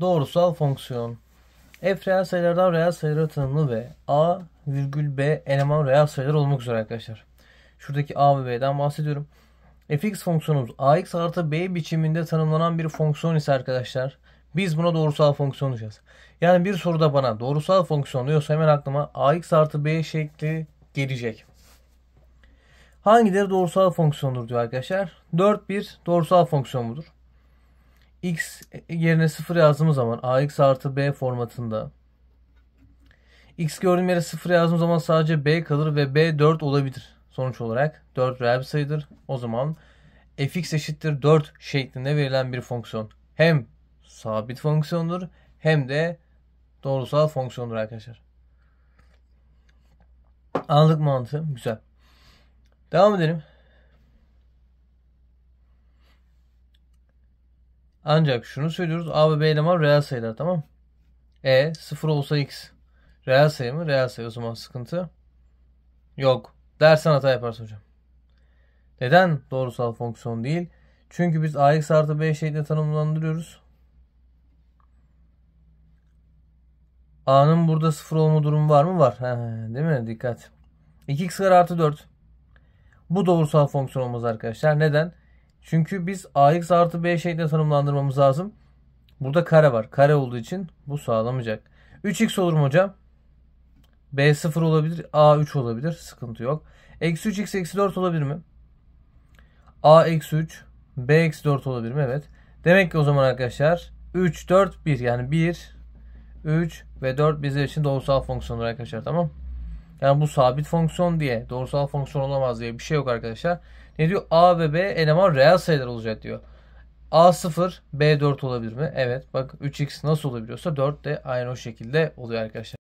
Doğrusal fonksiyon. F reel sayılardan reel sayılara tanımlı ve A virgül B eleman reel sayılar olmak üzere arkadaşlar. Şuradaki A ve B'den bahsediyorum. fx fonksiyonumuz ax artı b biçiminde tanımlanan bir fonksiyon ise arkadaşlar biz buna doğrusal fonksiyon diyeceğiz. Yani bir soruda bana doğrusal fonksiyon diyorsa hemen aklıma ax artı b şekli gelecek. Hangileri doğrusal fonksiyondur diyor arkadaşlar. 4 1 doğrusal fonksiyon budur x yerine 0 yazdığımız zaman ax artı b formatında x gördüğüm yere 0 yazdığımız zaman sadece b kalır ve b 4 olabilir. Sonuç olarak 4 reel bir sayıdır. O zaman fx eşittir 4 şeklinde verilen bir fonksiyon. Hem sabit fonksiyondur hem de doğrusal fonksiyondur arkadaşlar. Anladık mantığı. Güzel. Devam edelim. Ancak şunu söylüyoruz. A ve B eleman reel sayılar tamam E sıfır olsa x. Reel sayı mı? Reel sayı o zaman sıkıntı. Yok. Dersen hata yaparsın hocam. Neden doğrusal fonksiyon değil? Çünkü biz ax artı b şeklinde tanımlandırıyoruz. a'nın burada sıfır olma durumu var mı? Var. değil mi? Dikkat. 2x kare artı 4. Bu doğrusal fonksiyon olmaz arkadaşlar. Neden? Çünkü biz ax artı b şeklinde tanımlandırmamız lazım. Burada kare var. Kare olduğu için bu sağlamayacak. 3x olur mu hocam? b 0 olabilir. a 3 olabilir. Sıkıntı yok. Eksi 3x eksi 4 olabilir mi? a eksi 3 b eksi 4 olabilir mi? Evet. Demek ki o zaman arkadaşlar 3, 4, 1 yani 1, 3 ve 4 bizler için doğrusal fonksiyonlar arkadaşlar tamam yani bu sabit fonksiyon diye, doğrusal fonksiyon olamaz diye bir şey yok arkadaşlar. Ne diyor? A ve B eleman reel sayılar olacak diyor. A0, B4 olabilir mi? Evet. Bak 3x nasıl olabiliyorsa 4 de aynı o şekilde oluyor arkadaşlar.